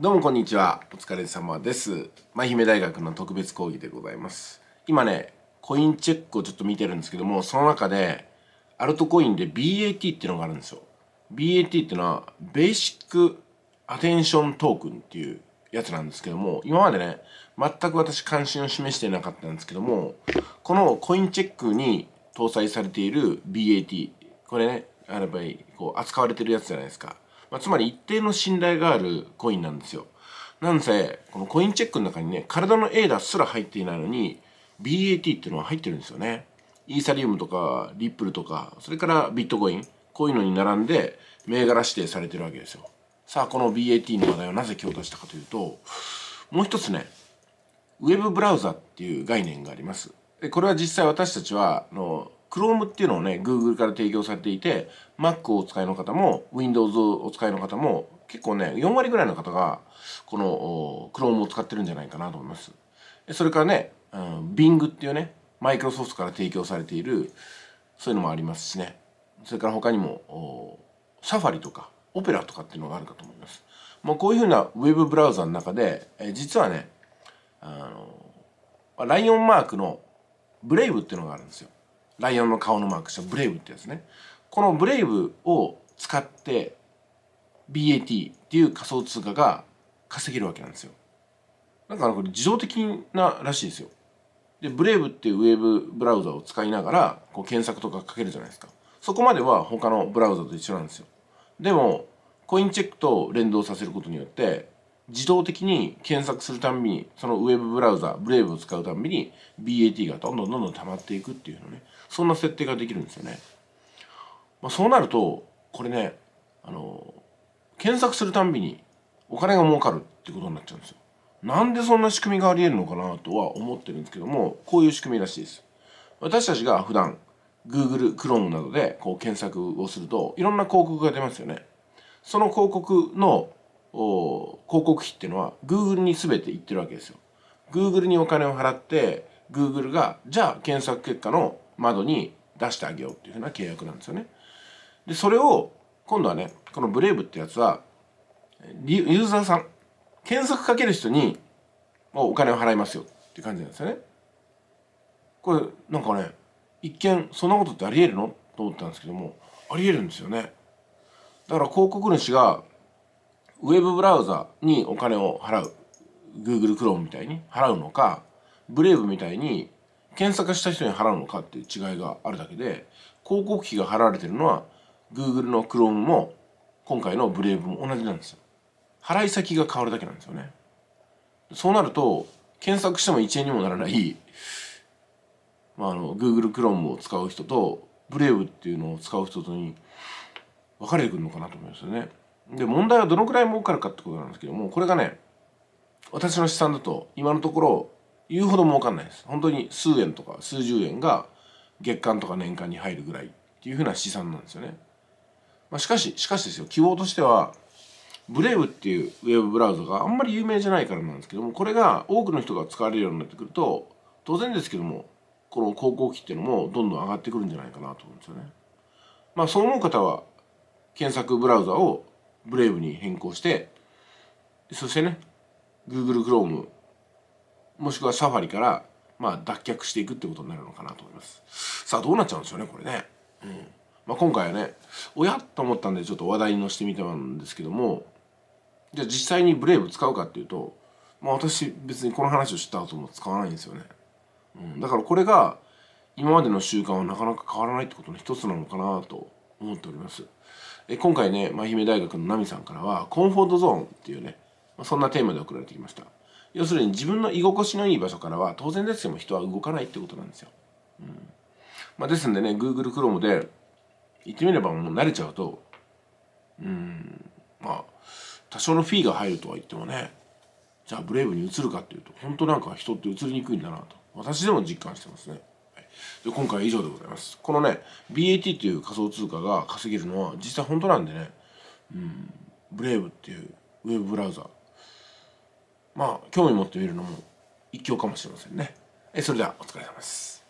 どうもこんにちは。お疲れ様です。まひめ大学の特別講義でございます。今ね、コインチェックをちょっと見てるんですけども、その中で、アルトコインで BAT っていうのがあるんですよ。BAT っていうのは、ベーシックアテンショントークンっていうやつなんですけども、今までね、全く私関心を示してなかったんですけども、このコインチェックに搭載されている BAT、これね、やっぱりこう扱われてるやつじゃないですか。まあ、つまり一定の信頼があるコインなんですよ。なんせ、このコインチェックの中にね、体のエーダすら入っていないのに、BAT っていうのは入ってるんですよね。イーサリウムとか、リップルとか、それからビットコイン、こういうのに並んで、銘柄指定されてるわけですよ。さあ、この BAT の話題をなぜ強化したかというと、もう一つね、ウェブブラウザっていう概念があります。これは実際私たちは、の Chrome っていうのをね、Google から提供されていて、Mac をお使いの方も、Windows をお使いの方も、結構ね、4割ぐらいの方が、この Chrome を使ってるんじゃないかなと思います。それからね、うん、Bing っていうね、マイクロソフトから提供されている、そういうのもありますしね。それから他にも、サファリとか、オペラとかっていうのがあるかと思います。まあ、こういうふうな Web ブラウザの中で、え実はね、あの、ライオンマークのブレイブっていうのがあるんですよ。ライオンの顔のマークしたブレイブってやつねこのブレイブを使って BAT っていう仮想通貨が稼げるわけなんですよなんかこれ自動的ならしいですよでブレイブっていうウェブブラウザを使いながらこう検索とかかけるじゃないですかそこまでは他のブラウザと一緒なんですよでもコインチェックと連動させることによって自動的に検索するたんびに、そのウェブブラウザ、ブレイブを使うたんびに BAT がどんどんどんどん溜まっていくっていうのね、そんな設定ができるんですよね。まあ、そうなると、これね、あの、検索するたんびにお金が儲かるってことになっちゃうんですよ。なんでそんな仕組みがあり得るのかなとは思ってるんですけども、こういう仕組みらしいです。私たちが普段 Google、Chrome などでこう検索をすると、いろんな広告が出ますよね。その広告の広告費っていうのは Google に全ていってるわけですよ。Google にお金を払って Google がじゃあ検索結果の窓に出してあげようっていうふうな契約なんですよね。でそれを今度はねこのブレイブってやつはユーザーさん検索かける人にお金を払いますよっていう感じなんですよね。これなんかね一見そんなことってありえるのと思ったんですけどもありえるんですよね。だから広告主がウェブブラウザにお金を払う Google Chrome みたいに払うのかブレイブみたいに検索した人に払うのかっていう違いがあるだけで広告費が払われてるのは Google の Chrome も今回のブレイブも同じなんですよ払い先が変わるだけなんですよねそうなると検索しても1円にもならない、まあ、あの Google Chrome を使う人とブレイブっていうのを使う人とに分かれてくるのかなと思いますよねで問題はどのくらい儲かるかってことなんですけどもこれがね私の試算だと今のところ言うほど儲かんないです本当に数円とか数十円が月間とか年間に入るぐらいっていうふうな試算なんですよね、まあ、しかししかしですよ希望としてはブレイブっていうウェブブラウザがあんまり有名じゃないからなんですけどもこれが多くの人が使われるようになってくると当然ですけどもこの高校期っていうのもどんどん上がってくるんじゃないかなと思うんですよねまあそう思う方は検索ブラウザをブレイブに変更してそしてね Google Chrome もしくはサファリからまあ脱却していくってことになるのかなと思いますさあどうなっちゃうんですよねこれね、うんまあ、今回はねおやと思ったんでちょっと話題に乗してみたんですけどもじゃあ実際にブレイブ使うかっていうとまあ私別にこの話を知った後も使わないんですよね、うん、だからこれが今までの習慣はなかなか変わらないってことの一つなのかなと思っておりますえ今回ね真姫大学の奈美さんからはコンフォートゾーンっていうね、そんなテーマで送られてきました要するに自分の居心地のいい場所からは当然ですけども人は動かないってことなんですよ、うんまあ、ですんでね Google Chrome で言ってみればもう慣れちゃうとうんまあ多少のフィーが入るとは言ってもねじゃあブレイブに移るかっていうと本当なんか人って移りにくいんだなと私でも実感してますねで今回は以上でございますこのね BAT という仮想通貨が稼げるのは実際本当なんでね、うん、ブレイブっていうウェブブラウザまあ興味持ってみるのも一興かもしれませんねえそれではお疲れ様です